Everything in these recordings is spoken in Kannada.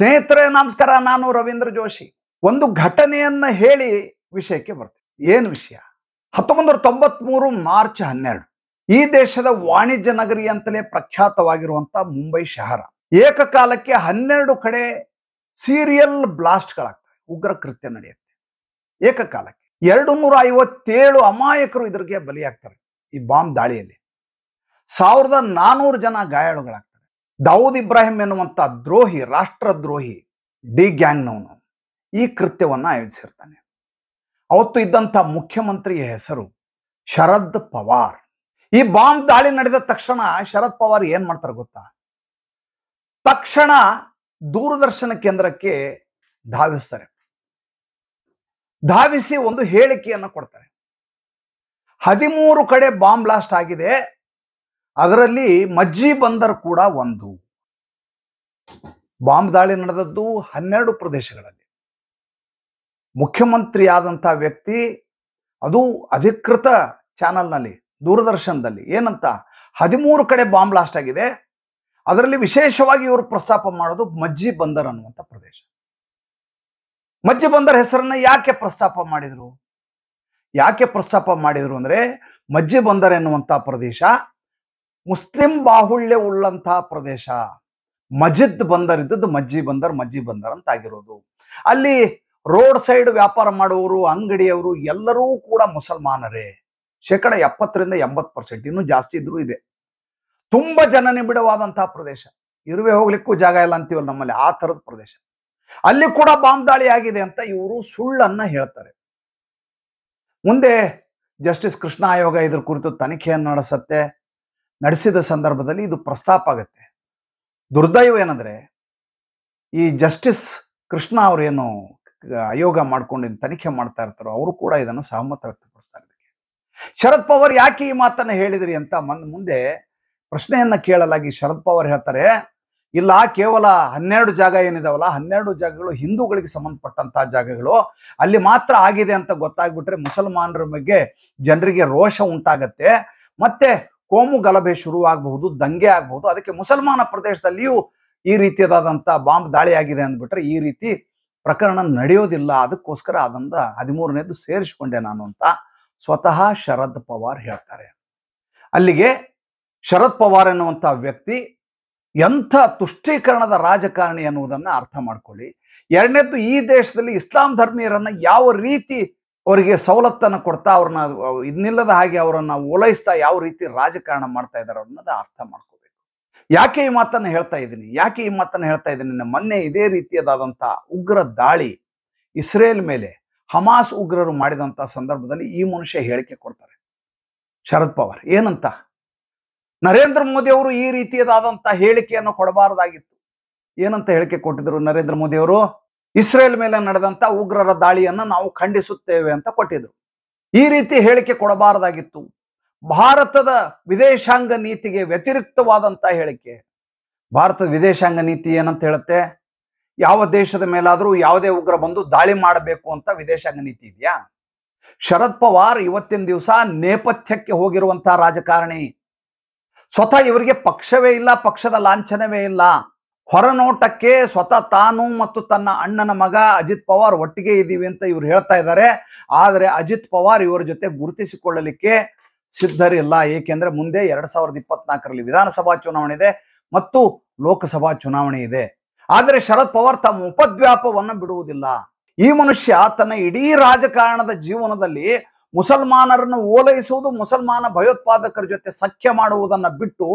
ಸ್ನೇಹಿತರೆ ನಮಸ್ಕಾರ ನಾನು ರವೀಂದ್ರ ಜೋಶಿ ಒಂದು ಘಟನೆಯನ್ನ ಹೇಳಿ ವಿಷಯಕ್ಕೆ ಬರ್ತೀನಿ ಏನು ವಿಷಯ ಹತ್ತೊಂಬತ್ತು ಮೂರು ಮಾರ್ಚ್ ಹನ್ನೆರಡು ಈ ದೇಶದ ವಾಣಿಜ್ಯ ನಗರಿ ಅಂತಲೇ ಪ್ರಖ್ಯಾತವಾಗಿರುವಂತ ಮುಂಬೈ ಶಹರ ಏಕಕಾಲಕ್ಕೆ ಹನ್ನೆರಡು ಕಡೆ ಸೀರಿಯಲ್ ಬ್ಲಾಸ್ಟ್ಗಳಾಗ್ತವೆ ಉಗ್ರ ಕೃತ್ಯ ನಡೆಯುತ್ತೆ ಏಕಕಾಲಕ್ಕೆ ಎರಡು ನೂರ ಐವತ್ತೇಳು ಅಮಾಯಕರು ಇದ್ರಿಗೆ ಬಲಿಯಾಗ್ತಾರೆ ಈ ಬಾಂಬ್ ದಾಳಿಯಲ್ಲಿ ಸಾವಿರದ ನಾನ್ನೂರು ಜನ ಗಾಯಾಳುಗಳಾಗ್ತಾರೆ ದಾವೂದ್ ಇಬ್ರಾಹಿಂ ಎನ್ನುವಂಥ ದ್ರೋಹಿ ರಾಷ್ಟ್ರದ್ರೋಹಿ ಡಿ ಗ್ಯಾಂಗ್ನವನು ಈ ಕೃತ್ಯವನ್ನು ಆಯೋಜಿಸಿರ್ತಾನೆ ಅವತ್ತು ಇದ್ದಂತ ಮುಖ್ಯಮಂತ್ರಿಯ ಹೆಸರು ಶರದ್ ಪವಾರ್ ಈ ಬಾಂಬ್ ದಾಳಿ ನಡೆದ ತಕ್ಷಣ ಶರದ್ ಪವಾರ್ ಏನು ಮಾಡ್ತಾರೆ ಗೊತ್ತಾ ತಕ್ಷಣ ದೂರದರ್ಶನ ಕೇಂದ್ರಕ್ಕೆ ಧಾವಿಸ್ತಾರೆ ಧಾವಿಸಿ ಒಂದು ಹೇಳಿಕೆಯನ್ನು ಕೊಡ್ತಾರೆ ಹದಿಮೂರು ಕಡೆ ಬಾಂಬ್ ಬ್ಲಾಸ್ಟ್ ಆಗಿದೆ ಅದರಲ್ಲಿ ಮಜ್ಜಿ ಬಂದರ್ ಕೂಡ ಒಂದು ಬಾಂಬ್ ದಾಳಿ ನಡೆದದ್ದು ಹನ್ನೆರಡು ಪ್ರದೇಶಗಳಲ್ಲಿ ಮುಖ್ಯಮಂತ್ರಿ ಮುಖ್ಯಮಂತ್ರಿಯಾದಂಥ ವ್ಯಕ್ತಿ ಅದು ಅಧಿಕೃತ ಚಾನಲ್ನಲ್ಲಿ ದೂರದರ್ಶನದಲ್ಲಿ ಏನಂತ ಹದಿಮೂರು ಕಡೆ ಬಾಂಬ್ ಬ್ಲಾಸ್ಟ್ ಆಗಿದೆ ಅದರಲ್ಲಿ ವಿಶೇಷವಾಗಿ ಇವರು ಪ್ರಸ್ತಾಪ ಮಾಡೋದು ಮಜ್ಜಿ ಬಂದರ್ ಅನ್ನುವಂಥ ಪ್ರದೇಶ ಮಜ್ಜಿ ಬಂದರ್ ಹೆಸರನ್ನ ಯಾಕೆ ಪ್ರಸ್ತಾಪ ಮಾಡಿದರು ಯಾಕೆ ಪ್ರಸ್ತಾಪ ಮಾಡಿದ್ರು ಅಂದ್ರೆ ಮಜ್ಜಿ ಬಂದರ್ ಎನ್ನುವಂಥ ಪ್ರದೇಶ ಮುಸ್ಲಿಂ ಬಾಹುಳ್ಯ ಉಳ್ಳಂತಹ ಪ್ರದೇಶ ಮಜಿದ್ ಬಂದರ್ ಇದ್ದದ್ದು ಮಜ್ಜಿ ಬಂದರ್ ಮಜ್ಜಿ ಬಂದರ್ ಅಂತ ಆಗಿರೋದು ಅಲ್ಲಿ ರೋಡ್ ಸೈಡ್ ವ್ಯಾಪಾರ ಮಾಡುವವರು ಅಂಗಡಿಯವರು ಎಲ್ಲರೂ ಕೂಡ ಮುಸಲ್ಮಾನರೇ ಶೇಕಡ ಎಪ್ಪತ್ತರಿಂದ ಎಂಬತ್ತು ಪರ್ಸೆಂಟ್ ಇನ್ನು ಜಾಸ್ತಿ ಇದ್ರೂ ಇದೆ ತುಂಬಾ ಜನ ನಿಬಿಡವಾದಂತಹ ಪ್ರದೇಶ ಇರುವೆ ಹೋಗ್ಲಿಕ್ಕೂ ಜಾಗ ಇಲ್ಲ ಅಂತೀವಲ್ಲ ನಮ್ಮಲ್ಲಿ ಆ ತರದ ಪ್ರದೇಶ ಅಲ್ಲಿ ಕೂಡ ಬಾಂಬ್ ದಾಳಿ ಆಗಿದೆ ಅಂತ ಇವರು ಸುಳ್ಳನ್ನ ಹೇಳ್ತಾರೆ ಮುಂದೆ ಜಸ್ಟಿಸ್ ಕೃಷ್ಣ ಆಯೋಗ ಇದ್ರ ಕುರಿತು ತನಿಖೆಯನ್ನು ನಡೆಸತ್ತೆ ನಡೆಸಿದ ಸಂದರ್ಭದಲ್ಲಿ ಇದು ಪ್ರಸ್ತಾಪ ಆಗುತ್ತೆ ದುರ್ದೈವ ಏನಂದ್ರೆ ಈ ಜಸ್ಟಿಸ್ ಕೃಷ್ಣ ಏನು ಆಯೋಗ ಮಾಡ್ಕೊಂಡು ತನಿಖೆ ಮಾಡ್ತಾ ಇರ್ತಾರೋ ಅವರು ಕೂಡ ಇದನ್ನು ಸಹಮತ ವ್ಯಕ್ತಪಡಿಸ್ತಾರೆ ಶರದ್ ಪವಾರ್ ಯಾಕೆ ಈ ಮಾತನ್ನು ಹೇಳಿದ್ರಿ ಅಂತ ಮಂದ್ ಮುಂದೆ ಪ್ರಶ್ನೆಯನ್ನ ಕೇಳಲಾಗಿ ಶರದ್ ಪವಾರ್ ಹೇಳ್ತಾರೆ ಇಲ್ಲ ಕೇವಲ ಹನ್ನೆರಡು ಜಾಗ ಏನಿದಾವಲ್ಲ ಹನ್ನೆರಡು ಜಾಗಗಳು ಹಿಂದೂಗಳಿಗೆ ಸಂಬಂಧಪಟ್ಟಂತಹ ಜಾಗಗಳು ಅಲ್ಲಿ ಮಾತ್ರ ಆಗಿದೆ ಅಂತ ಗೊತ್ತಾಗ್ಬಿಟ್ರೆ ಮುಸಲ್ಮಾನರ ಬಗ್ಗೆ ಜನರಿಗೆ ರೋಷ ಉಂಟಾಗತ್ತೆ ಮತ್ತೆ ಕೋಮು ಗಲಭೆ ಶುರುವಾಗಬಹುದು ದಂಗೆ ಆಗಬಹುದು ಅದಕ್ಕೆ ಮುಸಲ್ಮಾನ ಪ್ರದೇಶದಲ್ಲಿಯೂ ಈ ರೀತಿಯದಾದಂಥ ಬಾಂಬ್ ದಾಳಿಯಾಗಿದೆ ಅಂದ್ಬಿಟ್ರೆ ಈ ರೀತಿ ಪ್ರಕರಣ ನಡೆಯೋದಿಲ್ಲ ಅದಕ್ಕೋಸ್ಕರ ಅದನ್ನ ಹದಿಮೂರನೇದು ಸೇರಿಸಿಕೊಂಡೆ ನಾನು ಅಂತ ಸ್ವತಃ ಶರದ್ ಪವಾರ್ ಹೇಳ್ತಾರೆ ಅಲ್ಲಿಗೆ ಶರದ್ ಪವಾರ್ ಎನ್ನುವಂಥ ವ್ಯಕ್ತಿ ಎಂಥ ತುಷ್ಟೀಕರಣದ ರಾಜಕಾರಣಿ ಅನ್ನುವುದನ್ನ ಅರ್ಥ ಮಾಡ್ಕೊಳ್ಳಿ ಎರಡನೇದ್ದು ಈ ದೇಶದಲ್ಲಿ ಇಸ್ಲಾಂ ಧರ್ಮೀಯರನ್ನ ಯಾವ ರೀತಿ ಅವರಿಗೆ ಸವಲತ್ತನ್ನು ಕೊಡ್ತಾ ಅವ್ರನ್ನ ಇದನ್ನಿಲ್ಲದ ಹಾಗೆ ಅವರನ್ನು ಓಲೈಸ್ತಾ ಯಾವ ರೀತಿ ರಾಜಕಾರಣ ಮಾಡ್ತಾ ಇದ್ದಾರೆ ಅನ್ನೋದು ಅರ್ಥ ಮಾಡ್ಕೋಬೇಕು ಯಾಕೆ ಈ ಮಾತನ್ನು ಹೇಳ್ತಾ ಇದ್ದೀನಿ ಯಾಕೆ ಈ ಮಾತನ್ನು ಹೇಳ್ತಾ ಇದ್ದೀನಿ ಮೊನ್ನೆ ಇದೇ ರೀತಿಯದಾದಂಥ ಉಗ್ರ ದಾಳಿ ಇಸ್ರೇಲ್ ಮೇಲೆ ಹಮಾಸ್ ಉಗ್ರರು ಮಾಡಿದಂಥ ಸಂದರ್ಭದಲ್ಲಿ ಈ ಮನುಷ್ಯ ಹೇಳಿಕೆ ಕೊಡ್ತಾರೆ ಶರದ್ ಪವಾರ್ ಏನಂತ ನರೇಂದ್ರ ಮೋದಿ ಅವರು ಈ ರೀತಿಯದಾದಂಥ ಹೇಳಿಕೆಯನ್ನು ಕೊಡಬಾರದಾಗಿತ್ತು ಏನಂತ ಹೇಳಿಕೆ ಕೊಟ್ಟಿದ್ರು ನರೇಂದ್ರ ಮೋದಿ ಅವರು ಇಸ್ರೇಲ್ ಮೇಲೆ ನಡೆದಂತ ಉಗ್ರರ ದಾಳಿಯನ್ನು ನಾವು ಖಂಡಿಸುತ್ತೇವೆ ಅಂತ ಕೊಟ್ಟಿದ್ರು ಈ ರೀತಿ ಹೇಳಿಕೆ ಕೊಡಬಾರದಾಗಿತ್ತು ಭಾರತದ ವಿದೇಶಾಂಗ ನೀತಿಗೆ ವ್ಯತಿರಿಕ್ತವಾದಂತ ಹೇಳಿಕೆ ಭಾರತದ ವಿದೇಶಾಂಗ ನೀತಿ ಏನಂತ ಹೇಳುತ್ತೆ ಯಾವ ದೇಶದ ಮೇಲಾದರೂ ಯಾವುದೇ ಉಗ್ರ ಬಂದು ದಾಳಿ ಮಾಡಬೇಕು ಅಂತ ವಿದೇಶಾಂಗ ನೀತಿ ಇದೆಯಾ ಶರದ್ ಪವಾರ್ ಇವತ್ತಿನ ದಿವಸ ನೇಪಥ್ಯಕ್ಕೆ ಹೋಗಿರುವಂತಹ ರಾಜಕಾರಣಿ ಸ್ವತಃ ಇವರಿಗೆ ಪಕ್ಷವೇ ಇಲ್ಲ ಪಕ್ಷದ ಲಾಂಛನವೇ ಇಲ್ಲ ಹೊರನೋಟಕ್ಕೆ ಸ್ವತಃ ತಾನು ಮತ್ತು ತನ್ನ ಅಣ್ಣನ ಮಗ ಅಜಿತ್ ಪವಾರ್ ಒಟ್ಟಿಗೆ ಇದ್ದೀವಿ ಅಂತ ಇವ್ರು ಹೇಳ್ತಾ ಇದ್ದಾರೆ ಆದರೆ ಅಜಿತ್ ಪವಾರ್ ಇವರ ಜೊತೆ ಗುರುತಿಸಿಕೊಳ್ಳಲಿಕ್ಕೆ ಸಿದ್ಧರಿಲ್ಲ ಏಕೆಂದ್ರೆ ಮುಂದೆ ಎರಡ್ ಸಾವಿರದ ಇಪ್ಪತ್ನಾಲ್ಕರಲ್ಲಿ ವಿಧಾನಸಭಾ ಚುನಾವಣೆ ಇದೆ ಮತ್ತು ಲೋಕಸಭಾ ಚುನಾವಣೆ ಇದೆ ಆದರೆ ಶರದ್ ಪವಾರ್ ತಮ್ಮ ಉಪದ್ವ್ಯಾಪವನ್ನು ಬಿಡುವುದಿಲ್ಲ ಈ ಮನುಷ್ಯ ತನ್ನ ಇಡೀ ರಾಜಕಾರಣದ ಜೀವನದಲ್ಲಿ ಮುಸಲ್ಮಾನರನ್ನು ಓಲೈಸುವುದು ಮುಸಲ್ಮಾನ ಭಯೋತ್ಪಾದಕರ ಜೊತೆ ಸಖ್ಯ ಮಾಡುವುದನ್ನು ಬಿಟ್ಟು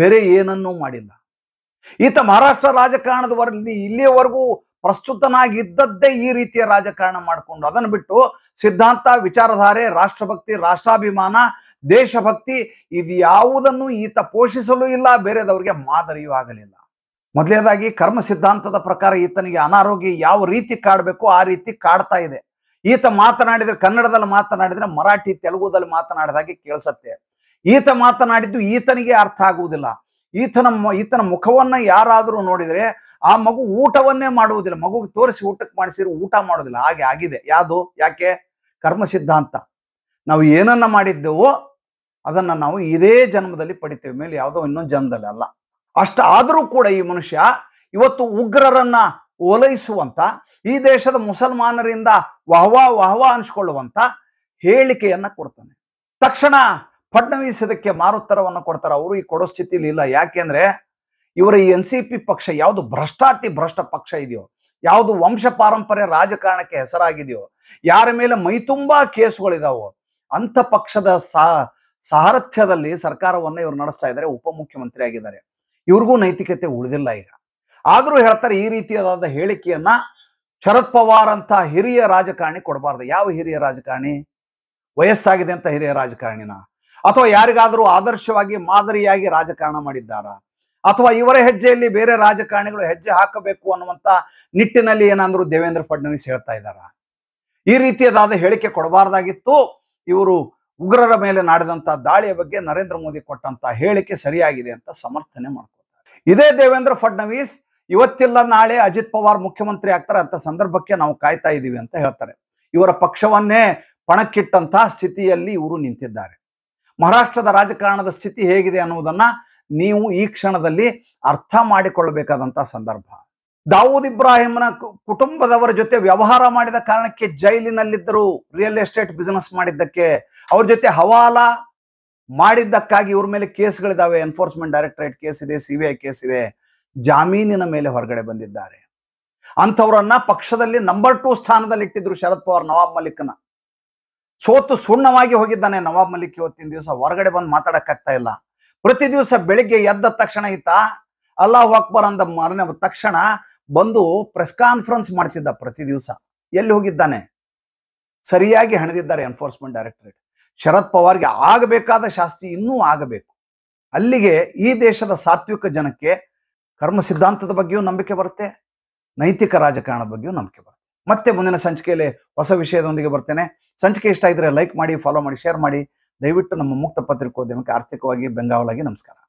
ಬೇರೆ ಏನನ್ನೂ ಮಾಡಿಲ್ಲ ಈತ ಮಹಾರಾಷ್ಟ್ರ ರಾಜಕಾರಣದವರಲ್ಲಿ ಇಲ್ಲಿಯವರೆಗೂ ಪ್ರಸ್ತುತನಾಗಿದ್ದದ್ದೇ ಈ ರೀತಿಯ ರಾಜಕಾರಣ ಮಾಡಿಕೊಂಡು ಅದನ್ನು ಬಿಟ್ಟು ಸಿದ್ಧಾಂತ ವಿಚಾರಧಾರೆ ರಾಷ್ಟ್ರಭಕ್ತಿ ರಾಷ್ಟ್ರಾಭಿಮಾನ ದೇಶಭಕ್ತಿ ಇದು ಯಾವುದನ್ನು ಈತ ಪೋಷಿಸಲು ಇಲ್ಲ ಬೇರೆದವರಿಗೆ ಮಾದರಿಯೂ ಆಗಲಿಲ್ಲ ಮೊದಲನೇದಾಗಿ ಕರ್ಮ ಸಿದ್ಧಾಂತದ ಪ್ರಕಾರ ಈತನಿಗೆ ಅನಾರೋಗ್ಯ ಯಾವ ರೀತಿ ಕಾಡಬೇಕು ಆ ರೀತಿ ಕಾಡ್ತಾ ಇದೆ ಈತ ಮಾತನಾಡಿದ್ರೆ ಕನ್ನಡದಲ್ಲಿ ಮಾತನಾಡಿದ್ರೆ ಮರಾಠಿ ತೆಲುಗುದಲ್ಲಿ ಮಾತನಾಡಿದಾಗೆ ಕೇಳಿಸತ್ತೆ ಈತ ಮಾತನಾಡಿದ್ದು ಈತನಿಗೆ ಅರ್ಥ ಆಗುವುದಿಲ್ಲ ಈತನ ಈತನ ಮುಖವನ್ನ ಯಾರಾದರೂ ನೋಡಿದರೆ ಆ ಮಗು ಊಟವನ್ನೇ ಮಾಡುವುದಿಲ್ಲ ಮಗು ತೋರಿಸಿ ಊಟಕ್ಕೆ ಮಾಡಿಸಿರು ಊಟ ಮಾಡೋದಿಲ್ಲ ಹಾಗೆ ಆಗಿದೆ ಯಾವುದು ಯಾಕೆ ಕರ್ಮ ಸಿದ್ಧಾಂತ ನಾವು ಏನನ್ನ ಮಾಡಿದ್ದೆವೋ ಅದನ್ನ ನಾವು ಇದೇ ಜನ್ಮದಲ್ಲಿ ಪಡಿತೇವೆ ಮೇಲೆ ಯಾವುದೋ ಇನ್ನೊಂದು ಜನ್ಮದಲ್ಲಿ ಅಲ್ಲ ಆದರೂ ಕೂಡ ಈ ಮನುಷ್ಯ ಇವತ್ತು ಉಗ್ರರನ್ನ ಓಲೈಸುವಂತ ಈ ದೇಶದ ಮುಸಲ್ಮಾನರಿಂದ ವಹವಾ ವಹವಾ ಅನ್ಸ್ಕೊಳ್ಳುವಂತ ಹೇಳಿಕೆಯನ್ನ ಕೊಡ್ತಾನೆ ತಕ್ಷಣ ಫಡ್ನವೀಸ್ ಇದಕ್ಕೆ ಮಾರುತ್ತರವನ್ನು ಕೊಡ್ತಾರೆ ಅವರು ಈ ಕೊಡೋ ಸ್ಥಿತಿಲಿ ಇಲ್ಲ ಯಾಕೆಂದ್ರೆ ಇವರ ಈ ಎನ್ ಸಿ ಪಿ ಪಕ್ಷ ಯಾವುದು ಭ್ರಷ್ಟಾತಿ ಭ್ರಷ್ಟ ಪಕ್ಷ ಇದೆಯೋ ಯಾವುದು ವಂಶ ಪಾರಂಪರ್ಯ ರಾಜಕಾರಣಕ್ಕೆ ಹೆಸರಾಗಿದೆಯೋ ಯಾರ ಮೇಲೆ ಮೈತುಂಬಾ ಕೇಸುಗಳಿದಾವೋ ಅಂತ ಪಕ್ಷದ ಸಾರಥ್ಯದಲ್ಲಿ ಸರ್ಕಾರವನ್ನು ಇವರು ನಡೆಸ್ತಾ ಇದ್ದಾರೆ ಉಪಮುಖ್ಯಮಂತ್ರಿ ಆಗಿದ್ದಾರೆ ಇವ್ರಿಗೂ ನೈತಿಕತೆ ಉಳಿದಿಲ್ಲ ಈಗ ಆದರೂ ಹೇಳ್ತಾರೆ ಈ ರೀತಿಯಾದ ಹೇಳಿಕೆಯನ್ನ ಶರದ್ ಪವಾರ್ ಅಂತ ಹಿರಿಯ ರಾಜಕಾರಣಿ ಕೊಡಬಾರ್ದು ಯಾವ ಹಿರಿಯ ರಾಜಕಾರಣಿ ವಯಸ್ಸಾಗಿದೆ ಅಂತ ಹಿರಿಯ ರಾಜಕಾರಣಿನ ಅಥವಾ ಯಾರಿಗಾದರೂ ಆದರ್ಶವಾಗಿ ಮಾದರಿಯಾಗಿ ರಾಜಕಾರಣ ಮಾಡಿದ್ದಾರಾ ಅಥವಾ ಇವರ ಹೆಜ್ಜೆಯಲ್ಲಿ ಬೇರೆ ರಾಜಕಾರಣಿಗಳು ಹೆಜ್ಜೆ ಹಾಕಬೇಕು ಅನ್ನುವಂತ ನಿಟ್ಟಿನಲ್ಲಿ ಏನಂದ್ರು ದೇವೇಂದ್ರ ಫಡ್ನವೀಸ್ ಹೇಳ್ತಾ ಇದ್ದಾರ ಈ ರೀತಿಯದಾದ ಹೇಳಿಕೆ ಕೊಡಬಾರ್ದಾಗಿತ್ತು ಇವರು ಉಗ್ರರ ಮೇಲೆ ನಾಡಿದಂತಹ ದಾಳಿಯ ಬಗ್ಗೆ ನರೇಂದ್ರ ಮೋದಿ ಕೊಟ್ಟಂತ ಹೇಳಿಕೆ ಸರಿಯಾಗಿದೆ ಅಂತ ಸಮರ್ಥನೆ ಮಾಡ್ಕೊತಾರೆ ಇದೇ ದೇವೇಂದ್ರ ಫಡ್ನವೀಸ್ ಇವತ್ತಿಲ್ಲ ನಾಳೆ ಅಜಿತ್ ಪವಾರ್ ಮುಖ್ಯಮಂತ್ರಿ ಆಗ್ತಾರೆ ಅಂತ ಸಂದರ್ಭಕ್ಕೆ ನಾವು ಕಾಯ್ತಾ ಇದ್ದೀವಿ ಅಂತ ಹೇಳ್ತಾರೆ ಇವರ ಪಕ್ಷವನ್ನೇ ಪಣಕ್ಕಿಟ್ಟಂತಹ ಸ್ಥಿತಿಯಲ್ಲಿ ಇವರು ನಿಂತಿದ್ದಾರೆ ಮಹಾರಾಷ್ಟ್ರದ ರಾಜಕಾರಣದ ಸ್ಥಿತಿ ಹೇಗಿದೆ ಅನ್ನುವುದನ್ನ ನೀವು ಈ ಕ್ಷಣದಲ್ಲಿ ಅರ್ಥ ಮಾಡಿಕೊಳ್ಳಬೇಕಾದಂತಹ ಸಂದರ್ಭ ದಾವೂದ್ ಇಬ್ರಾಹಿಂನ ಕುಟುಂಬದವರ ಜೊತೆ ವ್ಯವಹಾರ ಮಾಡಿದ ಕಾರಣಕ್ಕೆ ಜೈಲಿನಲ್ಲಿದ್ದರು ರಿಯಲ್ ಎಸ್ಟೇಟ್ ಬಿಸಿನೆಸ್ ಮಾಡಿದ್ದಕ್ಕೆ ಅವ್ರ ಜೊತೆ ಹವಾಲ ಮಾಡಿದ್ದಕ್ಕಾಗಿ ಇವ್ರ ಮೇಲೆ ಕೇಸ್ಗಳಿದ್ದಾವೆ ಎನ್ಫೋರ್ಸ್ಮೆಂಟ್ ಡೈರೆಕ್ಟರೇಟ್ ಕೇಸ್ ಇದೆ ಸಿ ಕೇಸ್ ಇದೆ ಜಾಮೀನಿನ ಮೇಲೆ ಹೊರಗಡೆ ಬಂದಿದ್ದಾರೆ ಅಂಥವ್ರನ್ನ ಪಕ್ಷದಲ್ಲಿ ನಂಬರ್ ಟೂ ಸ್ಥಾನದಲ್ಲಿ ಇಟ್ಟಿದ್ರು ಶರದ್ ಪವಾರ್ ನವಾಬ್ ಮಲಿಕ್ನ ಸೋತು ಸುಣ್ಣವಾಗಿ ಹೋಗಿದ್ದಾನೆ ನವಾಬ್ ಮಲ್ಲಿಕ್ ಇವತ್ತಿನ ದಿವಸ ಹೊರಗಡೆ ಬಂದು ಮಾತಾಡಕ್ಕಾಗ್ತಾ ಇಲ್ಲ ಪ್ರತಿ ದಿವಸ ಬೆಳಿಗ್ಗೆ ಎದ್ದ ತಕ್ಷಣ ಈತ ಅಲ್ಲಾಹ್ ಅಕ್ಬರ್ ಅಂದ ಮಾರನೇ ತಕ್ಷಣ ಬಂದು ಪ್ರೆಸ್ ಕಾನ್ಫರೆನ್ಸ್ ಮಾಡ್ತಿದ್ದ ಪ್ರತಿ ದಿವಸ ಎಲ್ಲಿ ಹೋಗಿದ್ದಾನೆ ಸರಿಯಾಗಿ ಹಣದಿದ್ದಾರೆ ಎನ್ಫೋರ್ಸ್ಮೆಂಟ್ ಡೈರೆಕ್ಟರೇಟ್ ಶರದ್ ಪವಾರ್ಗೆ ಆಗಬೇಕಾದ ಶಾಸ್ತಿ ಇನ್ನೂ ಆಗಬೇಕು ಅಲ್ಲಿಗೆ ಈ ದೇಶದ ಸಾತ್ವಿಕ ಜನಕ್ಕೆ ಕರ್ಮ ಸಿದ್ಧಾಂತದ ಬಗ್ಗೆಯೂ ನಂಬಿಕೆ ಬರುತ್ತೆ ನೈತಿಕ ರಾಜಕಾರಣದ ಬಗ್ಗೆಯೂ ನಂಬಿಕೆ ಬರುತ್ತೆ ಮತ್ತೆ ಮುಂದಿನ ಸಂಚಿಕೆಯಲ್ಲಿ ಹೊಸ ವಿಷಯದೊಂದಿಗೆ ಬರ್ತೇನೆ ಸಂಚಿಕೆ ಇಷ್ಟ ಇದ್ರೆ ಲೈಕ್ ಮಾಡಿ ಫಾಲೋ ಮಾಡಿ ಶೇರ್ ಮಾಡಿ ದಯವಿಟ್ಟು ನಮ್ಮ ಮುಕ್ತ ಪತ್ರಿಕೋದ್ಯಮಕ್ಕೆ ಆರ್ಥಿಕವಾಗಿ ಬೆಂಗಾವಲಾಗಿ ನಮಸ್ಕಾರ